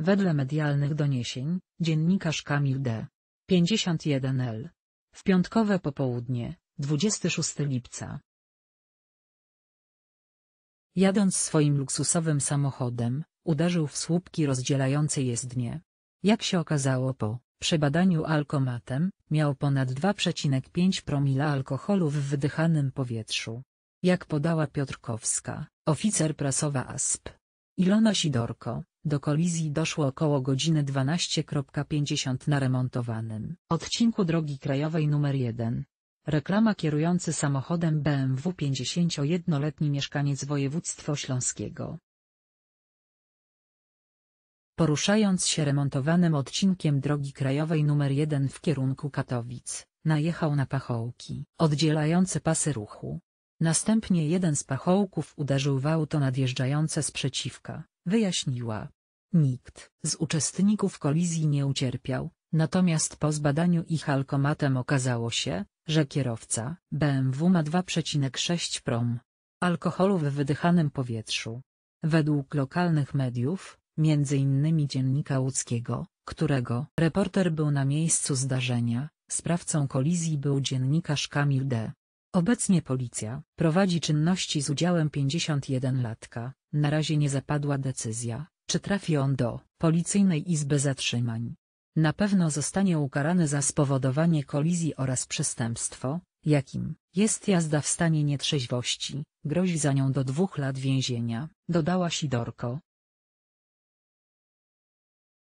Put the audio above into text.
Wedle medialnych doniesień, dziennikarz Kamil D. 51L. W piątkowe popołudnie, 26 lipca. Jadąc swoim luksusowym samochodem, uderzył w słupki rozdzielające jezdnie. Jak się okazało po przebadaniu alkomatem, miał ponad 2,5 promila alkoholu w wydychanym powietrzu. Jak podała Piotrkowska, oficer prasowa ASP. Ilona Sidorko, do kolizji doszło około godziny 12.50 na remontowanym odcinku drogi krajowej nr 1. Reklama kierujący samochodem BMW 51-letni mieszkaniec województwa śląskiego. Poruszając się remontowanym odcinkiem drogi krajowej nr 1 w kierunku Katowic, najechał na pachołki oddzielające pasy ruchu. Następnie jeden z pachołków uderzył w auto nadjeżdżające sprzeciwka, wyjaśniła. Nikt z uczestników kolizji nie ucierpiał, natomiast po zbadaniu ich alkomatem okazało się, że kierowca BMW ma 2,6 prom alkoholu w wydychanym powietrzu. Według lokalnych mediów, m.in. dziennika łódzkiego, którego reporter był na miejscu zdarzenia, sprawcą kolizji był dziennikarz Kamil D. Obecnie policja prowadzi czynności z udziałem 51-latka, na razie nie zapadła decyzja, czy trafi on do policyjnej izby zatrzymań. Na pewno zostanie ukarany za spowodowanie kolizji oraz przestępstwo, jakim jest jazda w stanie nietrzeźwości, grozi za nią do dwóch lat więzienia, dodała Sidorko,